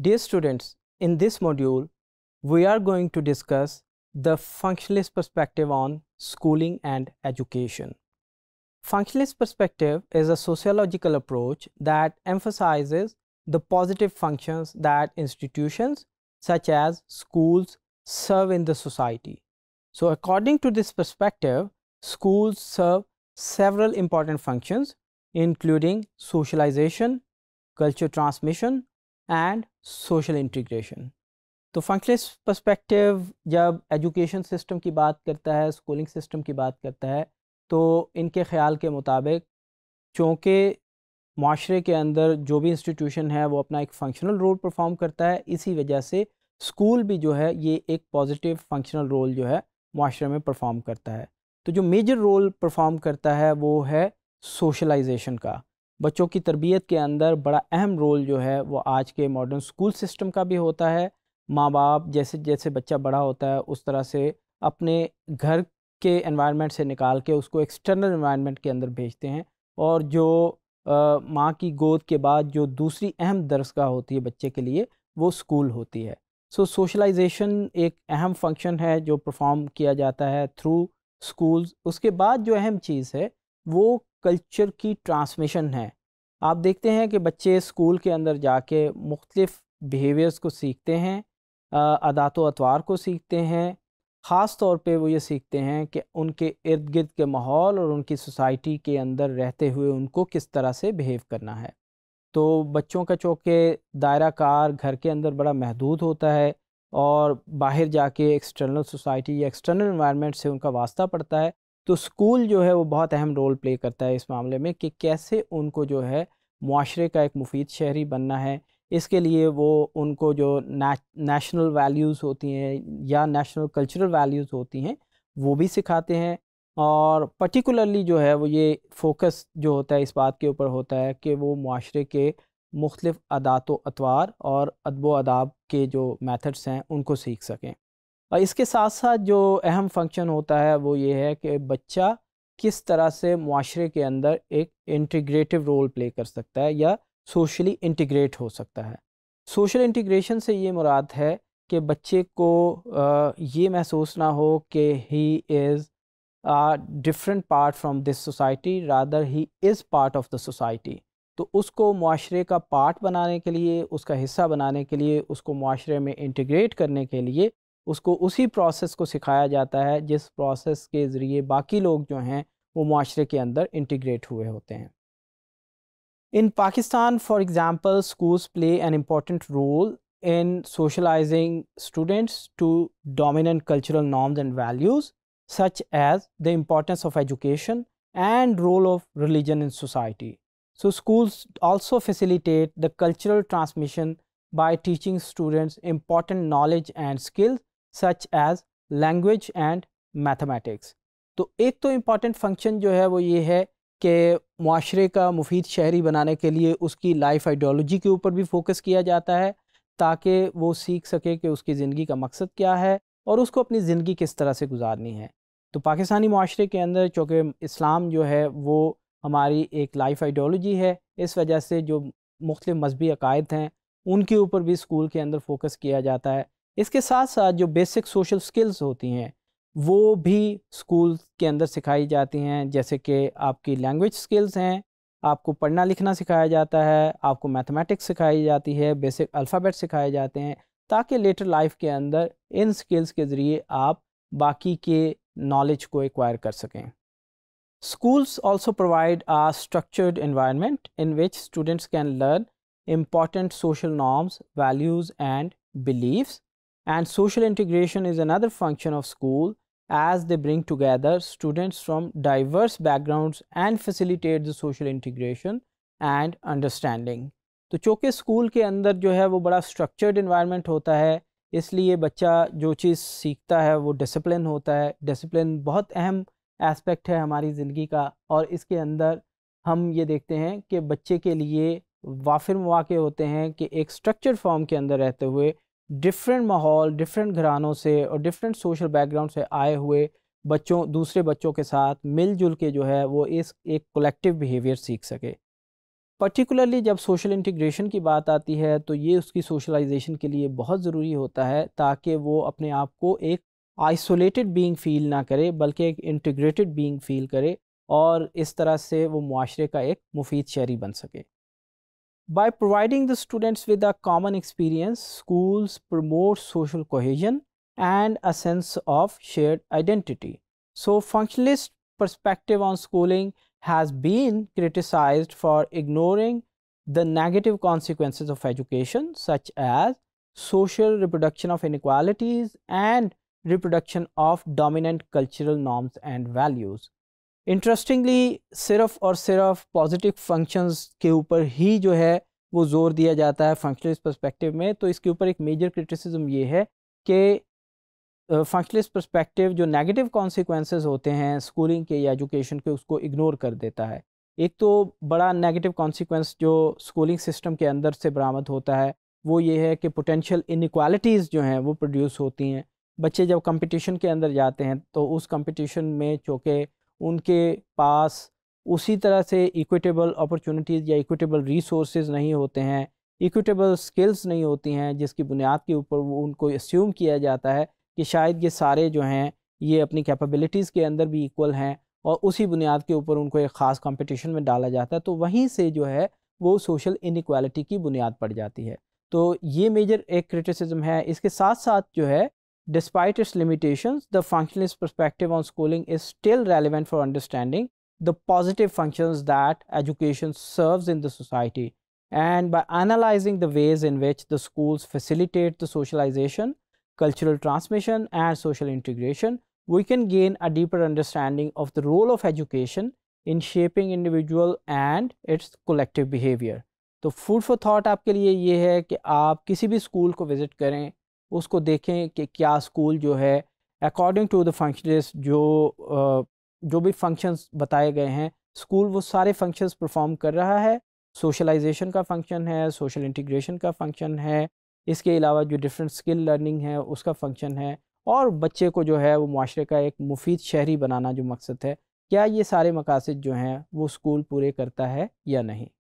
Dear students, in this module, we are going to discuss the functionalist perspective on schooling and education. Functionalist perspective is a sociological approach that emphasizes the positive functions that institutions such as schools serve in the society. So according to this perspective, schools serve several important functions including socialization, culture transmission, and social integration तो functionalist perspective जब education system की बात करता है schooling system की बात करता है तो इनके ख्याल के मुताबिक चूँकि माशरे के अंदर जो भी इंस्टीट्यूशन है वो अपना एक फंक्शनल रोल परफॉर्म करता है इसी वजह से स्कूल भी जो है ये एक पॉजिटिव फंक्शनल रोल जो है माशरे में परफॉर्म करता है तो जो मेजर रोल परफॉर्म करता है वो है सोशलाइजेशन का बच्चों की तरबियत के अंदर बड़ा अहम रोल जो है वो आज के मॉडर्न स्कूल सिस्टम का भी होता है माँ बाप जैसे जैसे बच्चा बड़ा होता है उस तरह से अपने घर के एनवायरनमेंट से निकाल के उसको एक्सटर्नल एनवायरनमेंट के अंदर भेजते हैं और जो माँ की गोद के बाद जो दूसरी अहम दरसगाह होती है बच्चे के लिए वो स्कूल होती है सो so, सोशलाइजेशन एक अहम फंक्शन है जो परफॉर्म किया जाता है थ्रू स्कूल्स उसके बाद जो अहम चीज़ है वो कल्चर की ट्रांसमिशन है आप देखते हैं कि बच्चे स्कूल के अंदर जाके मुख्तलिफ़ बिहेवियर्स को सीखते हैं अदात अतवार को सीखते हैं ख़ास तौर पे वो ये सीखते हैं कि उनके इर्द गिर्द के माहौल और उनकी सोसाइटी के अंदर रहते हुए उनको किस तरह से बिहेव करना है तो बच्चों का चौके दायरा कार घर के अंदर बड़ा महदूद होता है और बाहर जाके एक्सटर्नल सोसाइटी या एक्सटर्नल इन्वायरमेंट से उनका वास्ता पड़ता है तो स्कूल जो है वो बहुत अहम रोल प्ले करता है इस मामले में कि कैसे उनको जो है माशरे का एक मुफीद शहरी बनना है इसके लिए वो उनको जो नेशनल वैल्यूज़ होती हैं या नेशनल कल्चरल वैल्यूज़ होती हैं वो भी सिखाते हैं और पर्टिकुलरली जो है वो ये फोकस जो होता है इस बात के ऊपर होता है कि वो माशरे के मुख्तफ अदात अतवार और अदब अदाब के जो मेथड्स हैं उनको सीख सकें और इसके साथ साथ जो अहम फंक्शन होता है वो ये है कि बच्चा किस तरह से माशरे के अंदर एक इंटीग्रेटिव रोल प्ले कर सकता है या सोशली इंटीग्रेट हो सकता है सोशल इंटीग्रेशन से ये मुराद है कि बच्चे को ये महसूस ना हो कि he is different part from this society rather he is part of the society तो उसको माशरे का पार्ट बनाने के लिए उसका हिस्सा बनाने के लिए उसको माशरे में इंटीग्रेट करने के लिए उसको उसी प्रोसेस को सिखाया जाता है जिस प्रोसेस के ज़रिए बाकी लोग जो हैं वो माशरे के अंदर इंटीग्रेट हुए होते हैं in Pakistan for example schools play an important role in socializing students to dominant cultural norms and values such as the importance of education and role of religion in society so schools also facilitate the cultural transmission by teaching students important knowledge and skills such as language and mathematics तो एक तो important function जो है वो ये है कि माशरे का मुफीद शहरी बनाने के लिए उसकी लाइफ आइडियोलॉजी के ऊपर भी फोकस किया जाता है ताकि वो सीख सके कि उसकी ज़िंदगी का मकसद क्या है और उसको अपनी ज़िंदगी किस तरह से गुजारनी है तो पाकिस्तानी माशरे के अंदर चूँकि इस्लाम जो है वो हमारी एक लाइफ आइडियोलॉजी है इस वजह से जो मुख्तु मजहबी अकायद हैं उनके ऊपर भी स्कूल के अंदर फोकस किया जाता है इसके साथ साथ जो बेसिक सोशल स्किल्स होती हैं वो भी स्कूल के अंदर सिखाई जाती हैं जैसे कि आपकी लैंग्वेज स्किल्स हैं आपको पढ़ना लिखना सिखाया जाता है आपको मैथमेटिक्स सिखाई जाती है बेसिक अल्फ़ाबेट सिखाए जाते हैं ताकि लेटर लाइफ के अंदर इन स्किल्स के ज़रिए आप बाकी के नॉलेज को एक्वायर कर सकें schools also provide a structured environment in which students can learn important social norms values and beliefs And social integration is another function of school as they bring together students from diverse backgrounds and facilitate the social integration and understanding. तो चूँकि school के अंदर जो है वो बड़ा structured environment होता है इसलिए बच्चा जो चीज़ सीखता है वो डिसिप्लिन होता है डिसिप्लिन बहुत अहम एस्पेक्ट है हमारी ज़िंदगी का और इसके अंदर हम ये देखते हैं कि बच्चे के लिए वाफिर मौाक़े होते हैं कि एक स्ट्रक्चर्ड फॉर्म के अंदर रहते हुए डिफरेंट माहौल डिफरेंट घरानों से और डिफरेंट सोशल बैकग्राउंड से आए हुए बच्चों दूसरे बच्चों के साथ मिलजुल के जो है वो इस एक कलेक्टिव बिहेवियर सीख सके पर्टिकुलरली जब सोशल इंटीग्रेशन की बात आती है तो ये उसकी सोशलाइजेशन के लिए बहुत ज़रूरी होता है ताकि वो अपने आप को एक आइसोलेटेड बीइंग फ़ील ना करे बल्कि एक इंटीग्रेटेड बीइंग फ़ील करे और इस तरह से वो माशरे का एक मुफीद शहरी बन सके By providing the students with a common experience, schools promote social cohesion and a sense of shared identity. So, functionalist perspective on schooling has been criticized for ignoring the negative consequences of education such as social reproduction of inequalities and reproduction of dominant cultural norms and values. Interestingly सिर्फ और सिर्फ positive functions के ऊपर ही जो है वो जोर दिया जाता है फंक्शनलिस्ट पर्सपेक्टिव में तो इसके ऊपर एक मेजर क्रिटिसिज्म ये है कि फंक्शनलिस्ट पर्सपेक्टिव जो नेगेटिव कॉन्सिक्वेंसेस होते हैं स्कूलिंग के या एजुकेशन के उसको इग्नोर कर देता है एक तो बड़ा नेगेटिव कॉन्सिक्वेंस जो स्कूलिंग सिस्टम के अंदर से बरामद होता है वो ये है कि पोटेंशियल इनक्वालिटीज़ जो हैं वो प्रोड्यूस होती हैं बच्चे जब कंपटीशन के अंदर जाते हैं तो उस कंपटीशन में चूँकि उनके पास उसी तरह से इक्विटेबल अपॉर्चुनिटीज़ या इक्विटेबल रिसोर्स नहीं होते हैं इक्विटेबल स्किल्स नहीं होती हैं जिसकी बुनियाद के ऊपर वो उनको एस्यूम किया जाता है कि शायद ये सारे जो हैं ये अपनी कैपेबिलिटीज़ के अंदर भी इक्वल हैं और उसी बुनियाद के ऊपर उनको एक ख़ास कंपटीशन में डाला जाता है तो वहीं से जो है वो सोशल इनक्वालिटी की बुनियाद पड़ जाती है तो ये मेजर एक क्रिटिसिज्म है इसके साथ साथ जो है Despite its limitations, the functionalist perspective on schooling is still relevant for understanding the positive functions that education serves in the society. And by analyzing the ways in which the schools facilitate the socialization, cultural transmission and social integration, we can gain a deeper understanding of the role of education in shaping individual and its collective behavior. So, food for thought. आपके लिए ये है कि आप किसी भी school को करें उसको देखें कि क्या स्कूल जो है अकॉर्डिंग टू द फंक्शनस जो जो भी फंक्शंस बताए गए हैं स्कूल वो सारे फंक्शंस परफॉर्म कर रहा है सोशलाइजेशन का फंक्शन है सोशल इंटीग्रेशन का फंक्शन है इसके अलावा जो डिफरेंट स्किल लर्निंग है उसका फंक्शन है और बच्चे को जो है वो माशरे का एक मुफीद शहरी बनाना जो मकसद है क्या ये सारे मकासद जो हैं वो स्कूल पूरे करता है या नहीं